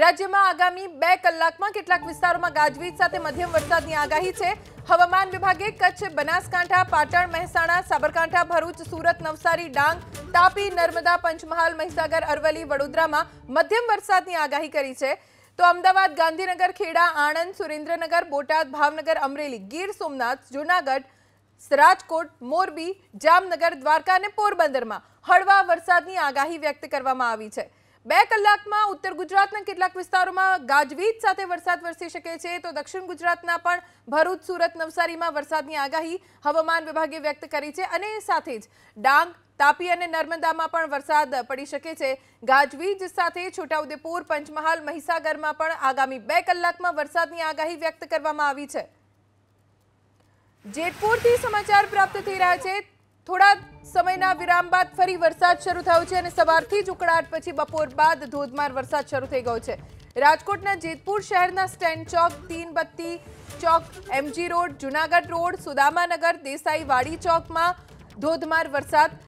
રાજ્યમાં આગામી 2 કલાકમાં કેટલાક વિસ્તારોમાં ગાજવીજ સાથે મધ્યમ વરસાદની આગાહી છે હવામાન વિભાગે કચ્છ બનાસકાંઠા પાટણ મહેસાણા સાબરકાંઠા ભરૂચ સુરત નવસારી ડાંગ તાપી नर्मदा પંચમહાલ મહીસાગર અરવલ્લી વડોદરામાં મધ્યમ વરસાદની આગાહી કરી છે તો અમદાવાદ ગાંધીનગર ખેડા આણંદ સુરેન્દ્રનગર બોટાદ ભાવનગર અમરેલી ગીર સોમનાથ જૂનાગઢ રાજકોટ મોરબી જામનગર દ્વારકા અને પોરબંદરમાં હળવા વરસાદની આગાહી વ્યક્ત કરવામાં આવી છે બે કલાકમાં ઉત્તર ગુજરાતના કેટલાક વિસ્તારોમાં ગાજવીજ સાથે વરસાદ વર્ષી શકે છે તો દક્ષિણ ગુજરાતના પણ ભરૂચ સુરત નવસારીમાં વરસાદની આગાહી હવામાન વિભાગે વ્યક્ત કરી છે અને સાથે જ ડાંગ તાપી અને નર્મદામાં પણ વરસાદ પડી શકે છે ગાજવીજ સાથે છોટાઉદેપુર પંચમહાલ મહીસાગરમાં પણ આગામી બે કલાકમાં વરસાદની આગાહી વ્યક્ત કરવામાં આવી છે જેતપુરથી સમાચાર પ્રાપ્ત થઈ રહ્યા છે થોડું સમયના વિરામ બાદ ફરી વરસાદ શરૂ થયો છે અને સવારથી જ ઉકડાટ પછી બપોર બાદ ધોધમાર વરસાદ શરૂ થઈ ગયો છે રાજકોટના જેતપુર શહેરના સ્ટેન્ડ ચોક 332 ચોક MG road Junagadh road Sudamanagar Desaiwadi ચોકમાં ધોધમાર વરસાદ